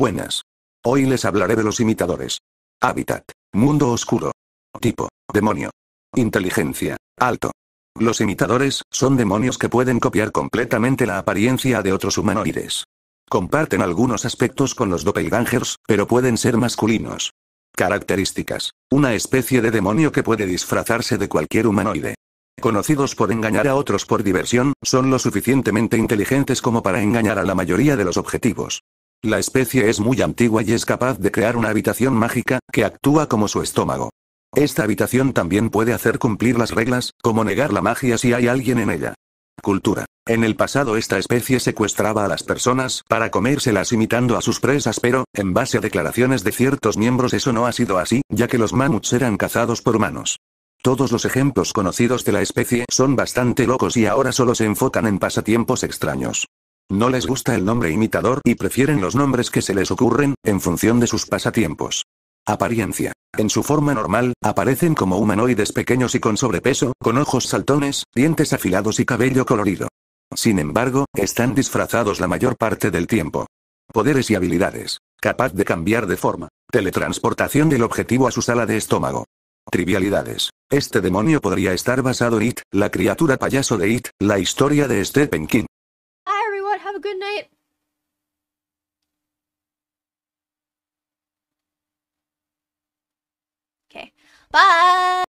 Buenas. Hoy les hablaré de los imitadores. Hábitat. Mundo oscuro. Tipo. Demonio. Inteligencia. Alto. Los imitadores son demonios que pueden copiar completamente la apariencia de otros humanoides. Comparten algunos aspectos con los doppelgangers, pero pueden ser masculinos. Características. Una especie de demonio que puede disfrazarse de cualquier humanoide. Conocidos por engañar a otros por diversión, son lo suficientemente inteligentes como para engañar a la mayoría de los objetivos. La especie es muy antigua y es capaz de crear una habitación mágica, que actúa como su estómago. Esta habitación también puede hacer cumplir las reglas, como negar la magia si hay alguien en ella. Cultura. En el pasado esta especie secuestraba a las personas para comérselas imitando a sus presas pero, en base a declaraciones de ciertos miembros eso no ha sido así, ya que los mamuts eran cazados por humanos. Todos los ejemplos conocidos de la especie son bastante locos y ahora solo se enfocan en pasatiempos extraños. No les gusta el nombre imitador y prefieren los nombres que se les ocurren, en función de sus pasatiempos. Apariencia. En su forma normal, aparecen como humanoides pequeños y con sobrepeso, con ojos saltones, dientes afilados y cabello colorido. Sin embargo, están disfrazados la mayor parte del tiempo. Poderes y habilidades. Capaz de cambiar de forma. Teletransportación del objetivo a su sala de estómago. Trivialidades. Este demonio podría estar basado en It, la criatura payaso de It, la historia de Stephen King. good night. Okay. Bye.